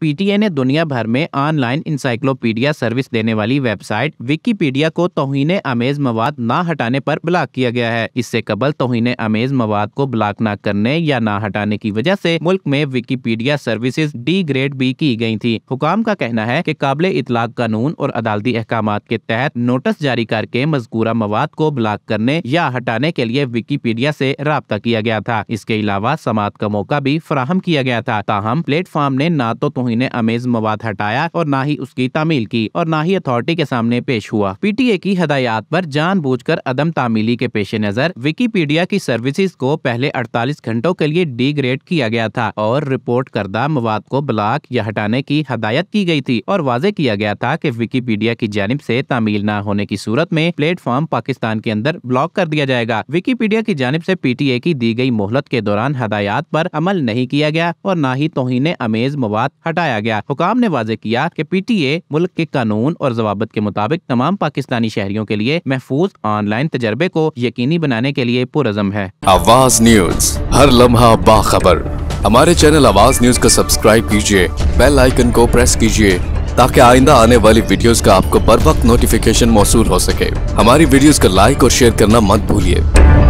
PTA ने दुनिया भर में ऑनलाइन इंसाइक्लोपीडिया सर्विस देने वाली वेबसाइट विकीपीडिया को तोहिने अमेज मवाद न हटाने पर ब्लॉक किया गया है इससे कबल तोहिने अमेज मवाद को ब्लॉक न करने या न हटाने की वजह ऐसी मुल्क में विकीपीडिया सर्विसेज डी ग्रेड भी की गयी थी हुकाम का कहना है की काबिल इतलाक कानून और अदालती अहकाम के तहत नोटिस जारी करके मजकूरा मवाद को ब्लॉक करने या हटाने के लिए विकीपीडिया ऐसी रबता किया गया था इसके अलावा समाज का मौका भी फ्राहम किया गया था ताहम प्लेटफॉर्म ने ना तो सोही ने अमेज मवाद हटाया और न ही उसकी तामील की और न ही अथॉरिटी के सामने पेश हुआ पीटीए की हदायत पर जानबूझकर अदम तामीली के पेश नज़र विकीपीडिया की सर्विसेज को पहले 48 घंटों के लिए डिग्रेड किया गया था और रिपोर्ट करदा मवाद को ब्लॉक या हटाने की हदायत की गयी थी और वाजे किया गया था की विकीपीडिया की जानब ऐसी तामील न होने की सूरत में प्लेटफॉर्म पाकिस्तान के अंदर ब्लॉक कर दिया जाएगा विकीपीडिया की जानब ऐसी पीटीए की दी गयी मोहलत के दौरान हदायत आरोप अमल नहीं किया गया और न ही तोहिने अमेज मवाद हटा हटाया गया हुकाम ने वाजे किया कि पीटीए मुल्क के कानून और जवाबत के मुताबिक तमाम पाकिस्तानी शहरियों के लिए महफूज ऑनलाइन तजर्बे को यकीनी बनाने के लिए पुरजम है आवाज न्यूज हर लम्हा बाखबर हमारे चैनल आवाज न्यूज को सब्सक्राइब कीजिए बेल आइकन को प्रेस कीजिए ताकि आइंदा आने वाली वीडियोस का आपको बर वक्त नोटिफिकेशन मौसू हो सके हमारी वीडियोस को लाइक और शेयर करना मत भूलिए